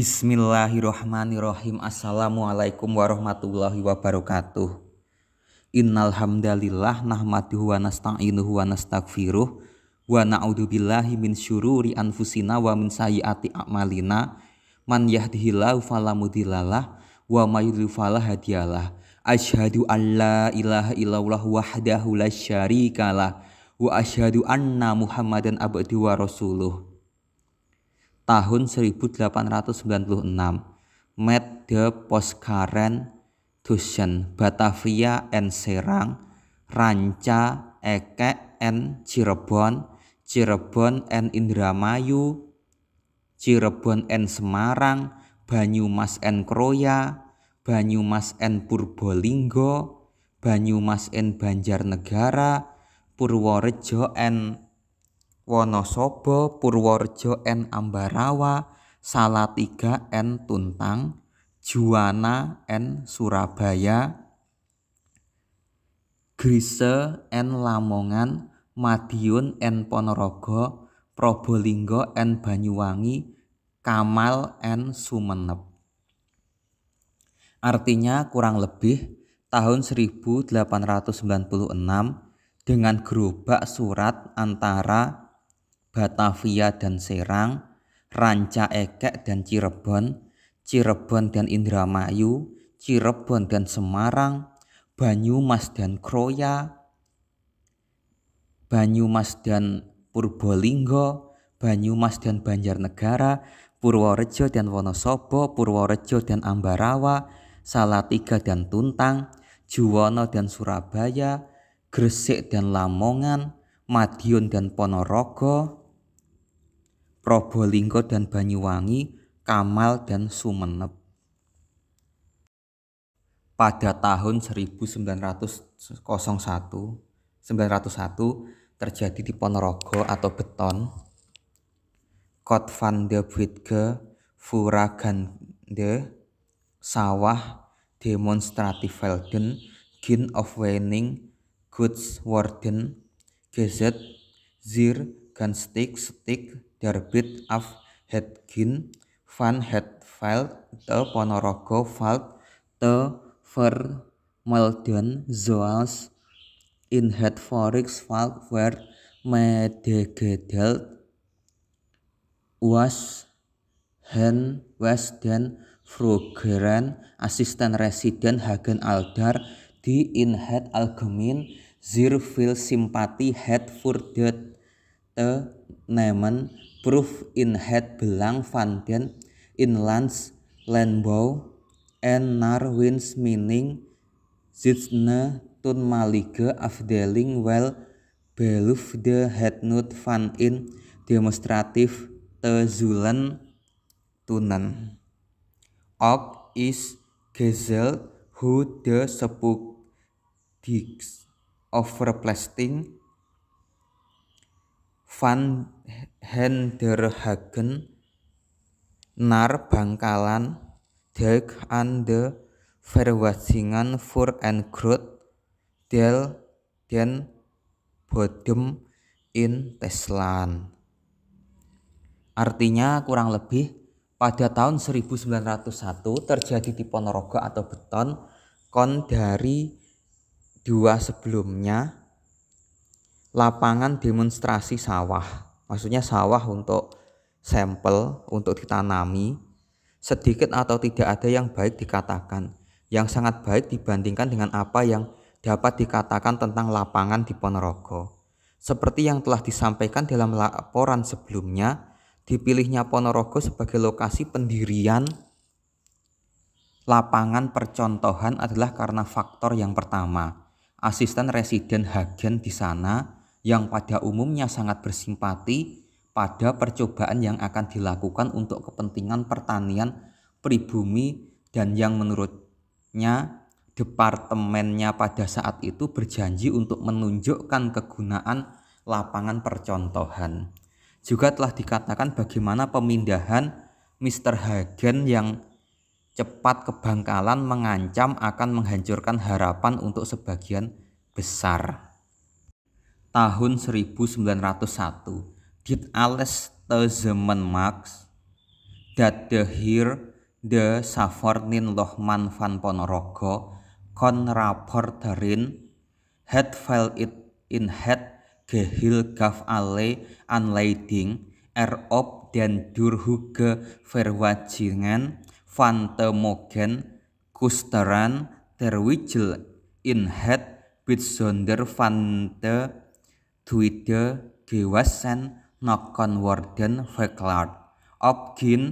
Bismillahirrahmanirrahim. Assalamualaikum warahmatullahi wabarakatuh. Innalhamdalillah Nahmatuhu wa nasta'inuhu wa nasta'gfiruh wa na'udzubillahi min syururi anfusina wa min sayi'ati a'malina. Man yahdihillahu fala wa mayudhu falah fala Asyhadu an la ilaha illallah wahdahu la syarikalah wa asyhadu anna Muhammadan abdu wa rasuluh tahun 1896 Met de Poskaren Dusen Batavia en Serang Ranca Eke, en Cirebon Cirebon en Indramayu Cirebon en Semarang Banyumas en Kroya Banyumas en Purbolinggo Banyumas en Banjarnegara Purworejo en Wonosobo, Purworejo N Ambarawa, Salatiga N Tuntang, Juwana N Surabaya, Grise N Lamongan, Madiun N Ponorogo, Probolinggo N Banyuwangi, Kamal N Sumenep. Artinya kurang lebih tahun 1896 dengan gerobak surat antara Batavia dan Serang, Ranca Ekek dan Cirebon, Cirebon dan Indramayu, Cirebon dan Semarang, Banyumas dan Kroya, Banyumas dan Purbolinggo, Banyumas dan Banjarnegara, Purworejo dan Wonosobo, Purworejo dan Ambarawa, Salatiga dan Tuntang, Juwono dan Surabaya, Gresik dan Lamongan, Madiun dan Ponorogo, Probolinggo dan Banyuwangi, Kamal dan Sumeneb. Pada tahun 1901, 901 terjadi di Ponorogo atau Beton. Kot van de Buitge, Furagande, Sawah, Demonstrative Velden, Gin of Weining, Goods Warden, Gazette, Zir, Gunstick, Stick, der Brit af gin van Veld te Ponorogo Valt te Vermelden zoals in het Valt ver medegedel was Hen was den frugeren asisten residen Hagen Aldar di in het algemeen zir veel simpati het voor de te nemen Proof in Het Belang van den lands Landbouw en naar wins mining zitne tun malige afdeling wel de het nut van in demonstratief te zullen tunen. Ook is gezel hoe de sepuk digs overplasting van Henderhagen Nar Bangkalan Dijk an de Verwassingen fur en groot del den bodem in Teslan. Artinya kurang lebih pada tahun 1901 terjadi di Ponorogo atau beton kon dari dua sebelumnya lapangan demonstrasi sawah maksudnya sawah untuk sampel untuk ditanami sedikit atau tidak ada yang baik dikatakan yang sangat baik dibandingkan dengan apa yang dapat dikatakan tentang lapangan di Ponorogo. Seperti yang telah disampaikan dalam laporan sebelumnya, dipilihnya Ponorogo sebagai lokasi pendirian lapangan percontohan adalah karena faktor yang pertama, asisten residen Hagen di sana yang pada umumnya sangat bersimpati pada percobaan yang akan dilakukan untuk kepentingan pertanian pribumi dan yang menurutnya departemennya pada saat itu berjanji untuk menunjukkan kegunaan lapangan percontohan. Juga telah dikatakan bagaimana pemindahan Mr. Hagen yang cepat ke Bangkalan mengancam akan menghancurkan harapan untuk sebagian besar tahun 1901 dit alles te zaman Marx dat de hier de Savornin Lohman van Ponorogo kon rapporterin het file it in het gehil gaf alle an leiding er op dan durhuge verwajingan van temogen kusteran terwijl in het bitsonder van de Duide gewassen nokon worden op gin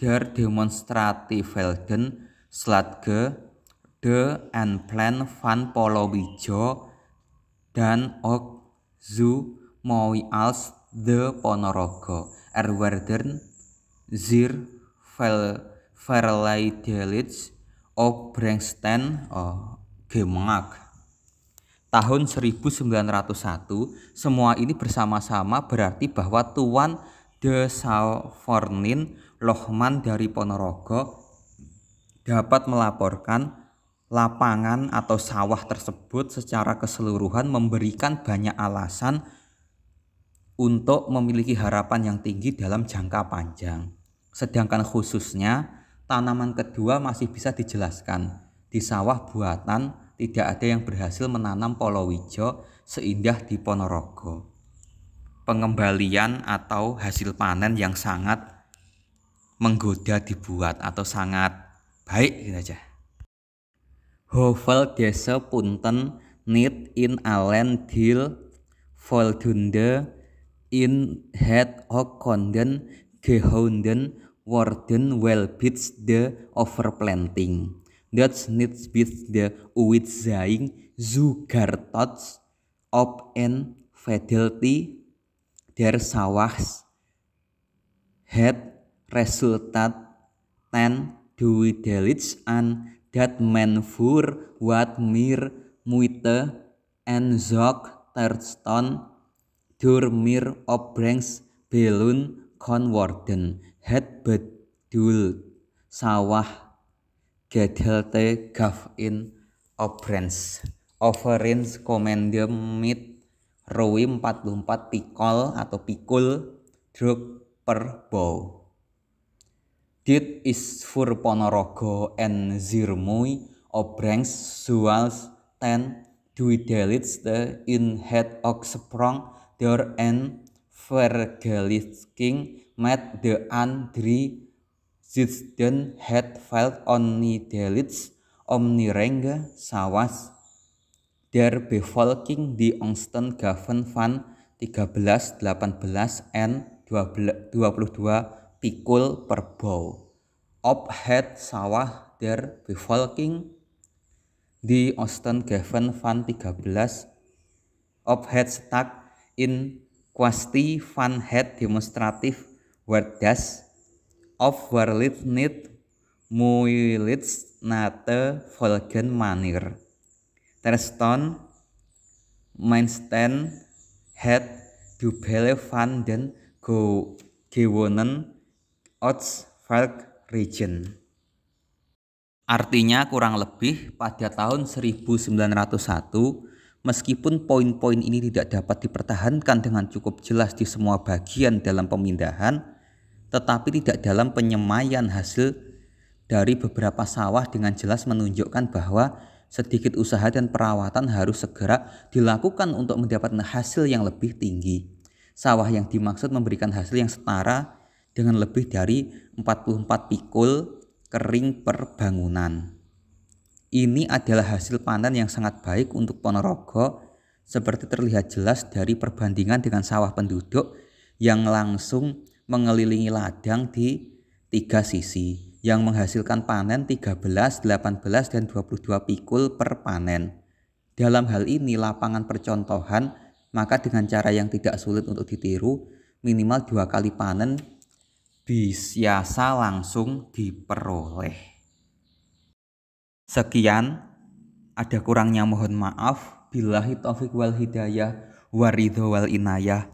der demonstratievelden slatge de Plan van Polowijo dan Ok zu moi als de Ponorogo er werden zir veel verleidelits op Brengsten oh, Gemak tahun 1901 semua ini bersama-sama berarti bahwa Tuan de Savornin Lohman dari Ponorogo dapat melaporkan lapangan atau sawah tersebut secara keseluruhan memberikan banyak alasan untuk memiliki harapan yang tinggi dalam jangka panjang. Sedangkan khususnya tanaman kedua masih bisa dijelaskan di sawah buatan tidak ada yang berhasil menanam polowijo seindah di Ponorogo. Pengembalian atau hasil panen yang sangat menggoda dibuat atau sangat baik gitu aja. Hovel desa punten nit in allen dil voldunde in het ook konden well worden the de overplanting that needs with the Uitzeiung Zugartots of an fidelity der sawahs had resultat ten duidelits and that man for what mir muite and zog terston dur mir obrengs belun conwarden had bedul sawah Gedelte gaf in Obrens Overins Compendium mit Rowi 44 pikol atau pikul drug per bow. Dit is fur Ponorogo en Zirmui obrens suals ten the in het Oxprong der en vergelisking met de Andri Zidane had filed only Omni renga sawas der bevolking di Ongsten Gaven van 13, 18 and 22 pikul per bow. Op head sawah der bevolking di Ongsten Gaven van 13 Op head stuck in kwasti van head demonstratif wordas Of warlit nit muilits nate volgen manir. Terston Meinstein het dubele van den go gewonen Ots valk Region. Artinya kurang lebih pada tahun 1901 meskipun poin-poin ini tidak dapat dipertahankan dengan cukup jelas di semua bagian dalam pemindahan tetapi tidak dalam penyemaian hasil dari beberapa sawah dengan jelas menunjukkan bahwa sedikit usaha dan perawatan harus segera dilakukan untuk mendapatkan hasil yang lebih tinggi. Sawah yang dimaksud memberikan hasil yang setara dengan lebih dari 44 pikul kering per bangunan. Ini adalah hasil panen yang sangat baik untuk Ponorogo seperti terlihat jelas dari perbandingan dengan sawah penduduk yang langsung mengelilingi ladang di tiga sisi yang menghasilkan panen 13, 18, dan 22 pikul per panen. Dalam hal ini lapangan percontohan, maka dengan cara yang tidak sulit untuk ditiru, minimal dua kali panen biasa langsung diperoleh. Sekian, ada kurangnya mohon maaf. Bilahi taufik wal hidayah, waridho wal inayah.